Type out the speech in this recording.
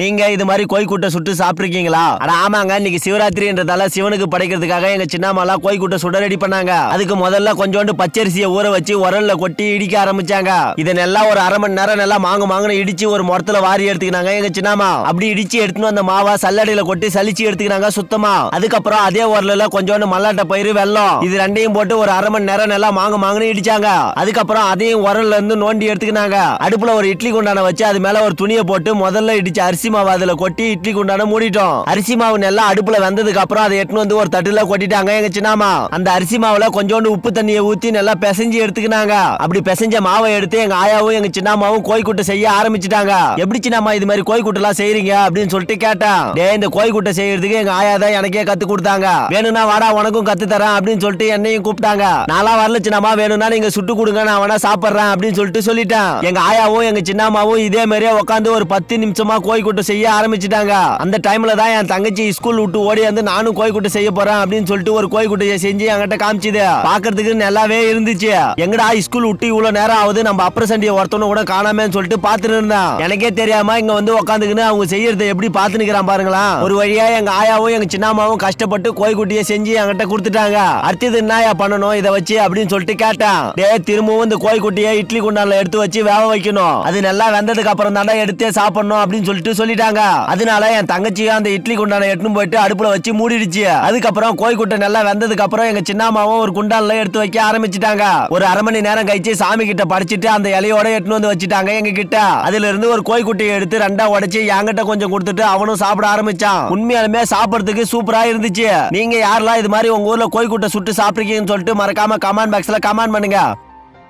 நீங்க இது மாதிரி கோய்குட்டை சுட்டு சாப்பிட்டுருக்கீங்களா ஆனா ஆமாங்க இன்னைக்கு சிவராத்திரின்றதால சிவனுக்கு படைக்கிறதுக்காக எங்க சின்னம்மாலாம் கோய்குட்டை சுட ரெடி பண்ணாங்க அதுக்கு முதல்ல கொஞ்சோண்டு பச்சரிசியை ஊற வச்சு உரல்ல கொட்டி இடிக்க ஆரம்பிச்சாங்க இதனெல்லாம் ஒரு அரை மணி நேரம் நல்லா மாங்கு மாங்குன்னு இடிச்சு ஒரு முரத்துல வாரி எடுத்துக்கினாங்க எங்க சின்னம்மா அப்படி இடிச்சு எடுத்துன்னு அந்த மாவா சல்லடையில கொட்டி சலிச்சு எடுத்துக்கினாங்க சுத்தமா அதுக்கப்புறம் அதே உரல்ல கொஞ்சோண்டு மல்லாட்ட பயிர் வெள்ளம் இது ரெண்டையும் போட்டு ஒரு அரை மணி நேரம் நல்லா மாங்கு மாங்குன்னு இடிச்சாங்க அதுக்கப்புறம் அதையும் உரல்ல இருந்து நோண்டி எடுத்துக்கினாங்க அடுப்புல ஒரு இட்லி குண்டான வச்சு அது மேல ஒரு துணியை போட்டு முதல்ல இடிச்சு அரிசி அரிசி மாவு அதுல கொட்டி இட்லி குண்டான மூடிட்டோம் அரிசி மாவு நல்லா அடுப்புல வந்ததுக்கு அப்புறம் அதை எட்டுன்னு வந்து ஒரு தட்டுல கொட்டிட்டாங்க எங்க சின்னாமா அந்த அரிசி மாவுல கொஞ்சோண்டு உப்பு தண்ணியை ஊத்தி நல்லா பிசைஞ்சு எடுத்துக்கினாங்க அப்படி பிசைஞ்ச மாவை எடுத்து எங்க ஆயாவும் எங்க சின்னாமாவும் கோய்குட்டை செய்ய ஆரம்பிச்சிட்டாங்க எப்படி சின்னாமா இது மாதிரி கோய்குட்டை எல்லாம் செய்யறீங்க அப்படின்னு சொல்லிட்டு கேட்டேன் டே இந்த கோய்குட்டை செய்யறதுக்கு எங்க ஆயா தான் எனக்கே கத்து கொடுத்தாங்க வேணும்னா வாடா உனக்கும் கத்து தரேன் அப்படின்னு சொல்லிட்டு என்னையும் கூப்பிட்டாங்க நான்லாம் வரல சின்னமா வேணும்னா நீங்க சுட்டு கொடுங்க நான் வேணா சாப்பிடுறேன் அப்படின்னு சொல்லிட்டு சொல்லிட்டேன் எங்க ஆயாவும் எங்க சின்னாமாவும் இதே மாதிரியே உட்காந்து ஒரு பத்து நிமிஷமா கோய்க்கு கோயிக்குட்டு செய்ய ஆரம்பிச்சிட்டாங்க அந்த டைம்ல தான் என் தங்கச்சி ஸ்கூல் விட்டு ஓடி வந்து நானும் கோயிக்குட்டு செய்ய போறேன் அப்படின்னு சொல்லிட்டு ஒரு கோயிக்குட்டு செஞ்சு என்கிட்ட காமிச்சது பாக்குறதுக்கு நல்லாவே இருந்துச்சு எங்கடா ஸ்கூல் விட்டு இவ்வளவு நேரம் ஆகுது நம்ம அப்புறம் சண்டியை ஒருத்தனும் கூட காணாமேன்னு சொல்லிட்டு பாத்துட்டு இருந்தேன் எனக்கே தெரியாம இங்க வந்து உக்காந்துக்குன்னு அவங்க செய்யறத எப்படி பாத்து நிக்கிறான் பாருங்களா ஒரு வழியா எங்க ஆயாவும் எங்க சின்னம்மாவும் கஷ்டப்பட்டு கோயிக்குட்டிய செஞ்சு என்கிட்ட கொடுத்துட்டாங்க அடுத்தது என்ன பண்ணணும் இதை வச்சு அப்படின்னு சொல்லிட்டு கேட்டேன் டே திரும்பவும் இந்த கோயிக்குட்டிய இட்லி குண்டால எடுத்து வச்சு வேக வைக்கணும் அது நல்லா வெந்ததுக்கு அப்புறம் தான் எடுத்தே சாப்பிடணும் அப்படின்னு சொல்லிட்டு சொல்லிட்டாங்க அதனால என் தங்கச்சியும் அந்த இட்லி குண்டான எட்டுன்னு போயிட்டு அடுப்புல வச்சு மூடிடுச்சு அதுக்கப்புறம் கோழிக்குட்டை நல்லா வெந்ததுக்கு அப்புறம் எங்க சின்னம்மாவும் ஒரு குண்டான்ல எடுத்து வைக்க ஆரம்பிச்சிட்டாங்க ஒரு அரை மணி நேரம் கழிச்சு சாமி கிட்ட படிச்சுட்டு அந்த இலையோட எட்டுன்னு வந்து வச்சுட்டாங்க எங்க கிட்ட அதுல இருந்து ஒரு கோழிக்குட்டையை எடுத்து ரெண்டா உடைச்சு என்கிட்ட கொஞ்சம் கொடுத்துட்டு அவனும் சாப்பிட ஆரம்பிச்சான் உண்மையாலுமே சாப்பிடுறதுக்கு சூப்பரா இருந்துச்சு நீங்க யாரெல்லாம் இது மாதிரி உங்க ஊர்ல கோழிக்குட்டை சுட்டு சாப்பிட்ருக்கீங்கன்னு சொல்லிட்டு மறக்காம கமெண்ட் பாக்ஸ்ல கமெண்ட் பண்ணுங்க